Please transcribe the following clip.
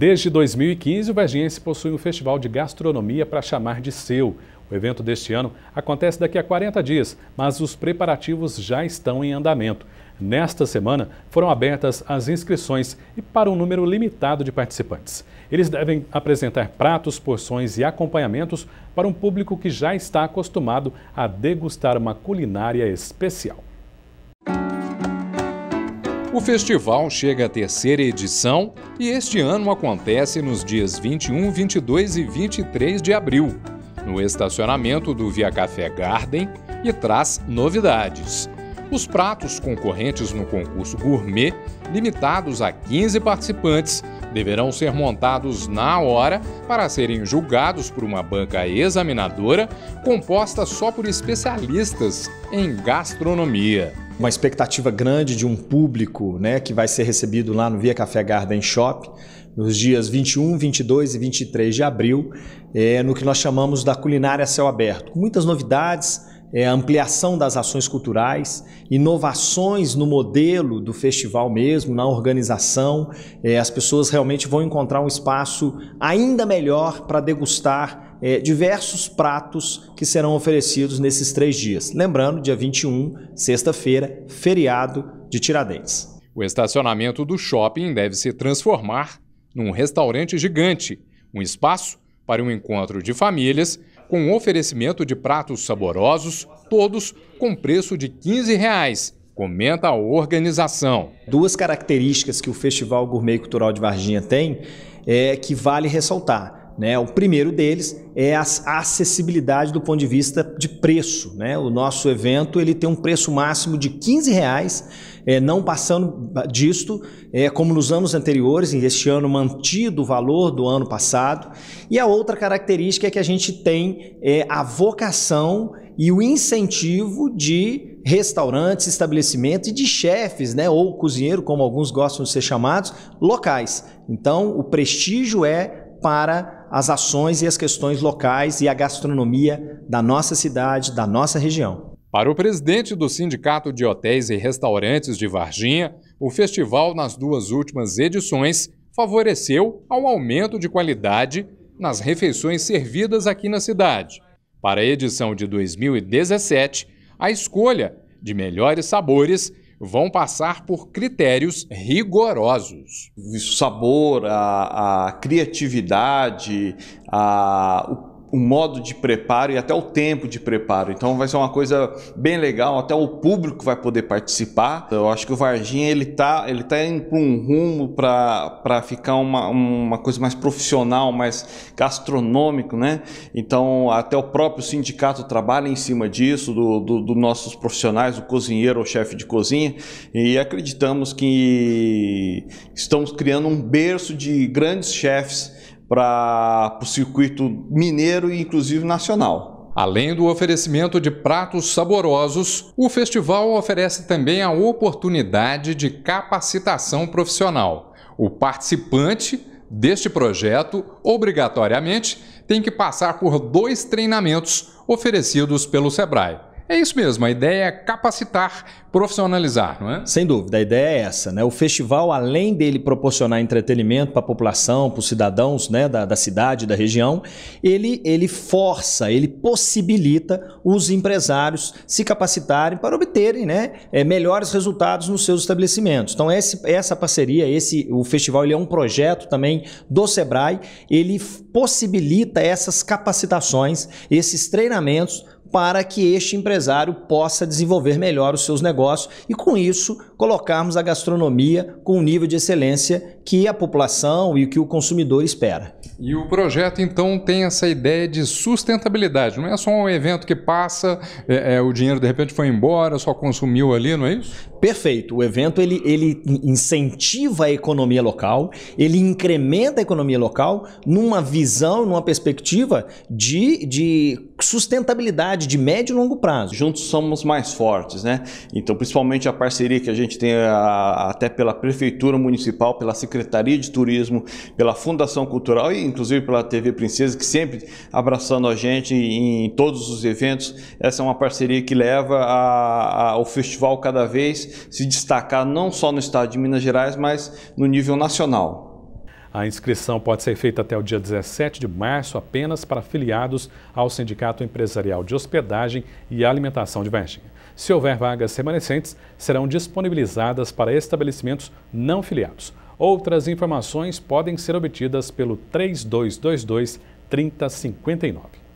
Desde 2015, o Vergiense possui um festival de gastronomia para chamar de seu. O evento deste ano acontece daqui a 40 dias, mas os preparativos já estão em andamento. Nesta semana, foram abertas as inscrições e para um número limitado de participantes. Eles devem apresentar pratos, porções e acompanhamentos para um público que já está acostumado a degustar uma culinária especial. O festival chega à terceira edição e este ano acontece nos dias 21, 22 e 23 de abril, no estacionamento do Via Café Garden e traz novidades. Os pratos concorrentes no concurso gourmet, limitados a 15 participantes, deverão ser montados na hora para serem julgados por uma banca examinadora composta só por especialistas em gastronomia uma expectativa grande de um público né, que vai ser recebido lá no Via Café Garden Shop, nos dias 21, 22 e 23 de abril, é, no que nós chamamos da culinária céu aberto. Com muitas novidades, é, ampliação das ações culturais, inovações no modelo do festival mesmo, na organização. É, as pessoas realmente vão encontrar um espaço ainda melhor para degustar é, diversos pratos que serão oferecidos nesses três dias. Lembrando, dia 21, sexta-feira, feriado de Tiradentes. O estacionamento do shopping deve se transformar num restaurante gigante, um espaço para um encontro de famílias, com oferecimento de pratos saborosos, todos com preço de R$ 15. Reais, comenta a organização. Duas características que o Festival Gourmet Cultural de Varginha tem é que vale ressaltar. Né? O primeiro deles é a acessibilidade do ponto de vista de preço. Né? O nosso evento ele tem um preço máximo de 15 reais, é, não passando disto, é, como nos anos anteriores, e este ano mantido o valor do ano passado. E a outra característica é que a gente tem é, a vocação e o incentivo de restaurantes, estabelecimentos e de chefes, né, ou cozinheiro, como alguns gostam de ser chamados, locais. Então, o prestígio é para as ações e as questões locais e a gastronomia da nossa cidade, da nossa região. Para o presidente do Sindicato de Hotéis e Restaurantes de Varginha, o festival, nas duas últimas edições, favoreceu ao aumento de qualidade nas refeições servidas aqui na cidade. Para a edição de 2017, a escolha de melhores sabores vão passar por critérios rigorosos. O sabor, a, a criatividade, a, o o modo de preparo e até o tempo de preparo. Então vai ser uma coisa bem legal, até o público vai poder participar. Eu acho que o Varginha ele tá, ele tá indo para um rumo para ficar uma, uma coisa mais profissional, mais gastronômico, né? Então até o próprio sindicato trabalha em cima disso, dos do, do nossos profissionais, o cozinheiro, o chefe de cozinha, e acreditamos que estamos criando um berço de grandes chefes para o circuito mineiro e inclusive nacional. Além do oferecimento de pratos saborosos, o festival oferece também a oportunidade de capacitação profissional. O participante deste projeto, obrigatoriamente, tem que passar por dois treinamentos oferecidos pelo SEBRAE. É isso mesmo, a ideia é capacitar, profissionalizar, não é? Sem dúvida, a ideia é essa. Né? O festival, além dele proporcionar entretenimento para a população, para os cidadãos né, da, da cidade, da região, ele, ele força, ele possibilita os empresários se capacitarem para obterem né, é, melhores resultados nos seus estabelecimentos. Então, esse, essa parceria, esse o festival ele é um projeto também do SEBRAE, ele possibilita essas capacitações, esses treinamentos para que este empresário possa desenvolver melhor os seus negócios e, com isso, colocarmos a gastronomia com o nível de excelência que a população e que o consumidor espera. E o projeto, então, tem essa ideia de sustentabilidade. Não é só um evento que passa, é, é, o dinheiro de repente foi embora, só consumiu ali, não é isso? Perfeito. O evento ele, ele incentiva a economia local, ele incrementa a economia local numa visão, numa perspectiva de, de sustentabilidade de médio e longo prazo. Juntos somos mais fortes, né? Então, principalmente a parceria que a gente tem a, até pela Prefeitura Municipal, pela Secretaria de Turismo, pela Fundação Cultural e inclusive pela TV Princesa, que sempre abraçando a gente em, em todos os eventos. Essa é uma parceria que leva a, a, ao festival cada vez se destacar não só no estado de Minas Gerais, mas no nível nacional. A inscrição pode ser feita até o dia 17 de março apenas para filiados ao Sindicato Empresarial de Hospedagem e Alimentação de Varginha. Se houver vagas remanescentes, serão disponibilizadas para estabelecimentos não filiados. Outras informações podem ser obtidas pelo 3222 3059.